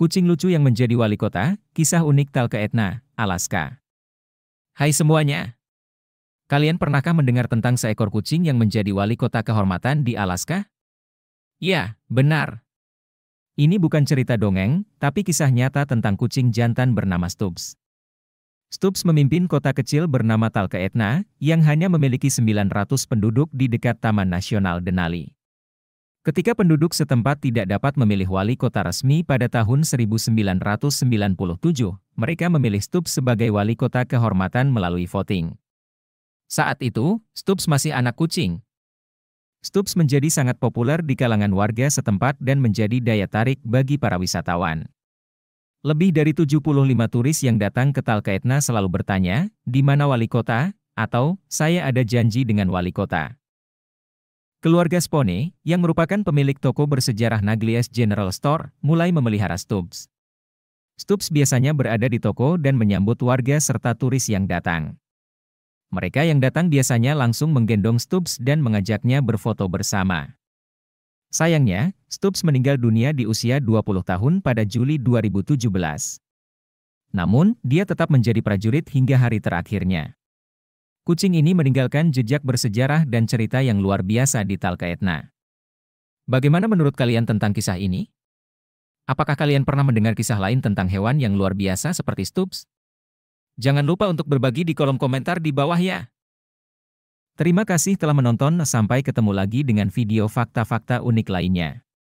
Kucing lucu yang menjadi wali kota, kisah unik Talke Etna, Alaska. Hai semuanya. Kalian pernahkah mendengar tentang seekor kucing yang menjadi wali kota kehormatan di Alaska? Ya, benar. Ini bukan cerita dongeng, tapi kisah nyata tentang kucing jantan bernama Stubbs. Stubbs memimpin kota kecil bernama Talke Etna, yang hanya memiliki 900 penduduk di dekat Taman Nasional Denali. Ketika penduduk setempat tidak dapat memilih wali kota resmi pada tahun 1997, mereka memilih Stubbs sebagai wali kota kehormatan melalui voting. Saat itu, Stubbs masih anak kucing. Stubbs menjadi sangat populer di kalangan warga setempat dan menjadi daya tarik bagi para wisatawan. Lebih dari 75 turis yang datang ke Talkeetna selalu bertanya, di mana wali kota, atau, saya ada janji dengan wali kota. Keluarga Spone, yang merupakan pemilik toko bersejarah Naglias General Store, mulai memelihara Stubbs. Stubbs biasanya berada di toko dan menyambut warga serta turis yang datang. Mereka yang datang biasanya langsung menggendong Stubbs dan mengajaknya berfoto bersama. Sayangnya, Stubbs meninggal dunia di usia 20 tahun pada Juli 2017. Namun, dia tetap menjadi prajurit hingga hari terakhirnya. Kucing ini meninggalkan jejak bersejarah dan cerita yang luar biasa di Etna. Bagaimana menurut kalian tentang kisah ini? Apakah kalian pernah mendengar kisah lain tentang hewan yang luar biasa seperti Stubbs? Jangan lupa untuk berbagi di kolom komentar di bawah ya. Terima kasih telah menonton, sampai ketemu lagi dengan video fakta-fakta unik lainnya.